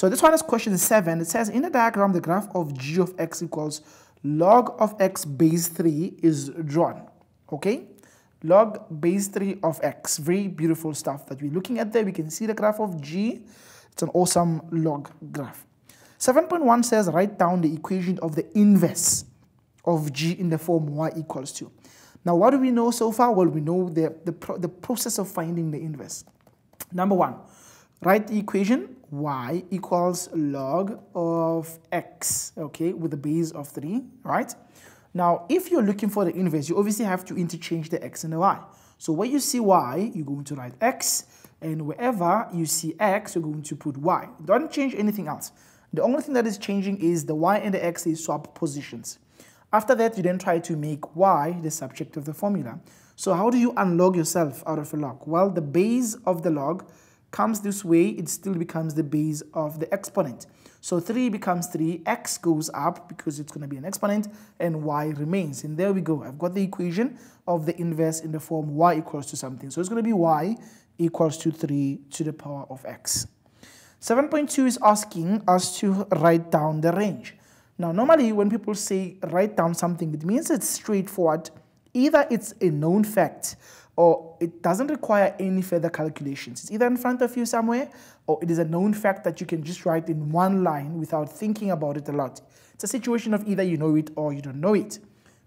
So this one is question 7. It says, in the diagram, the graph of g of x equals log of x base 3 is drawn. Okay? Log base 3 of x. Very beautiful stuff that we're looking at there. We can see the graph of g. It's an awesome log graph. 7.1 says, write down the equation of the inverse of g in the form y equals two. Now, what do we know so far? Well, we know the, the, pro the process of finding the inverse. Number one, Write the equation y equals log of x, okay, with the base of 3, right? Now, if you're looking for the inverse, you obviously have to interchange the x and the y. So where you see y, you're going to write x, and wherever you see x, you're going to put y. Don't change anything else. The only thing that is changing is the y and the x is swap positions. After that, you then try to make y the subject of the formula. So how do you unlog yourself out of a log? Well, the base of the log comes this way, it still becomes the base of the exponent. So 3 becomes 3, x goes up because it's going to be an exponent, and y remains. And there we go. I've got the equation of the inverse in the form y equals to something. So it's going to be y equals to 3 to the power of x. 7.2 is asking us to write down the range. Now, normally when people say write down something, it means it's straightforward. Either it's a known fact or it doesn't require any further calculations. It's either in front of you somewhere, or it is a known fact that you can just write in one line without thinking about it a lot. It's a situation of either you know it or you don't know it.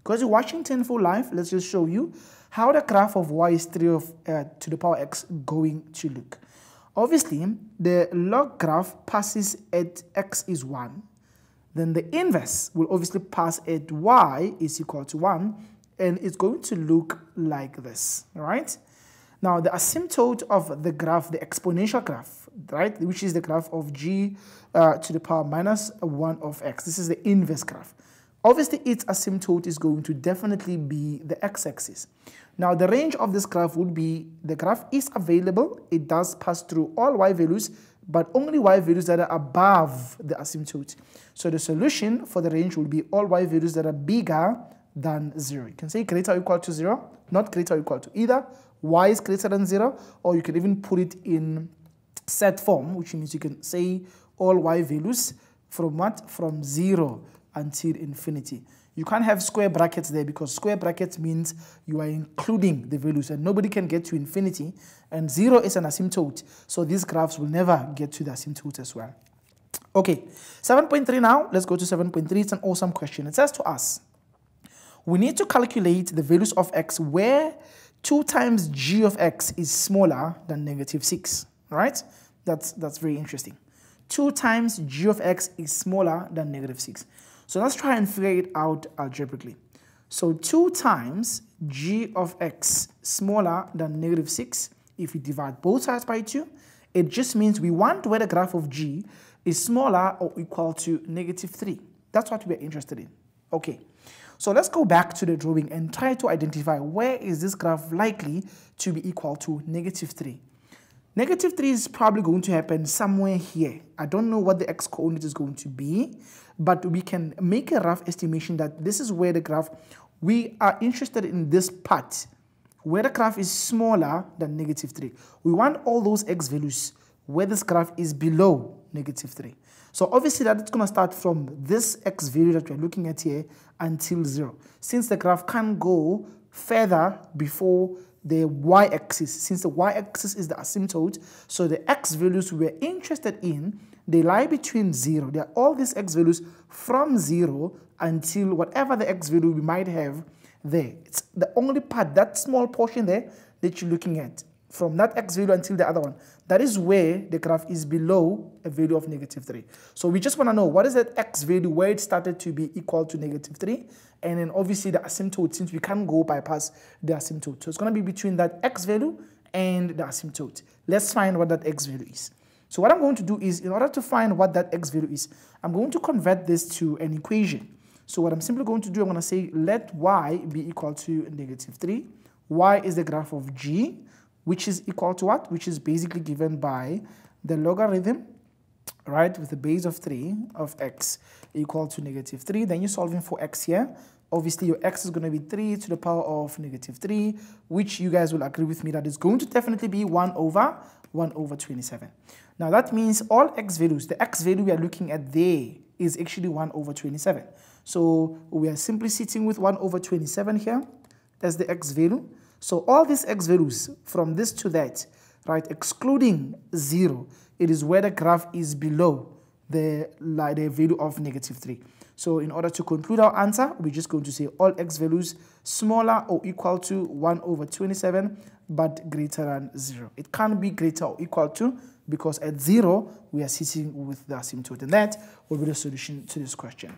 Because you're watching 10 full life, let's just show you how the graph of y is 3 of, uh, to the power x going to look. Obviously, the log graph passes at x is 1. Then the inverse will obviously pass at y is equal to 1 and it's going to look like this, right? Now, the asymptote of the graph, the exponential graph, right, which is the graph of g uh, to the power minus 1 of x. This is the inverse graph. Obviously, its asymptote is going to definitely be the x-axis. Now, the range of this graph would be, the graph is available. It does pass through all y values, but only y values that are above the asymptote. So the solution for the range will be all y values that are bigger than 0. You can say greater equal to 0, not greater equal to. Either y is greater than 0, or you can even put it in set form, which means you can say all y values from what? From 0 until infinity. You can't have square brackets there because square brackets means you are including the values and nobody can get to infinity. And 0 is an asymptote, so these graphs will never get to the asymptote as well. Okay, 7.3 now. Let's go to 7.3. It's an awesome question. It says to us, we need to calculate the values of x where 2 times g of x is smaller than negative 6, right? That's, that's very interesting. 2 times g of x is smaller than negative 6. So let's try and figure it out algebraically. So 2 times g of x smaller than negative 6, if we divide both sides by 2, it just means we want where the graph of g is smaller or equal to negative 3. That's what we're interested in. Okay. So let's go back to the drawing and try to identify where is this graph likely to be equal to negative 3. Negative 3 is probably going to happen somewhere here. I don't know what the x-coordinate is going to be, but we can make a rough estimation that this is where the graph, we are interested in this part, where the graph is smaller than negative 3. We want all those x values where this graph is below negative 3. So obviously that's going to start from this x value that we're looking at here until 0. Since the graph can't go further before the y-axis, since the y-axis is the asymptote, so the x values we're interested in, they lie between 0. They are all these x values from 0 until whatever the x value we might have there. It's the only part, that small portion there that you're looking at from that x value until the other one. That is where the graph is below a value of negative 3. So we just want to know what is that x value where it started to be equal to negative 3. And then obviously the asymptote, since we can't go bypass the asymptote. So it's going to be between that x value and the asymptote. Let's find what that x value is. So what I'm going to do is, in order to find what that x value is, I'm going to convert this to an equation. So what I'm simply going to do, I'm going to say let y be equal to negative 3. y is the graph of g which is equal to what? Which is basically given by the logarithm, right, with the base of 3 of x equal to negative 3. Then you're solving for x here. Obviously, your x is going to be 3 to the power of negative 3, which you guys will agree with me that is going to definitely be 1 over 1 over 27. Now, that means all x values, the x value we are looking at there is actually 1 over 27. So, we are simply sitting with 1 over 27 here. That's the x value. So all these x values from this to that, right, excluding 0, it is where the graph is below the, like, the value of negative 3. So in order to conclude our answer, we're just going to say all x values smaller or equal to 1 over 27, but greater than 0. It can't be greater or equal to, because at 0, we are sitting with the asymptote. And that will be the solution to this question.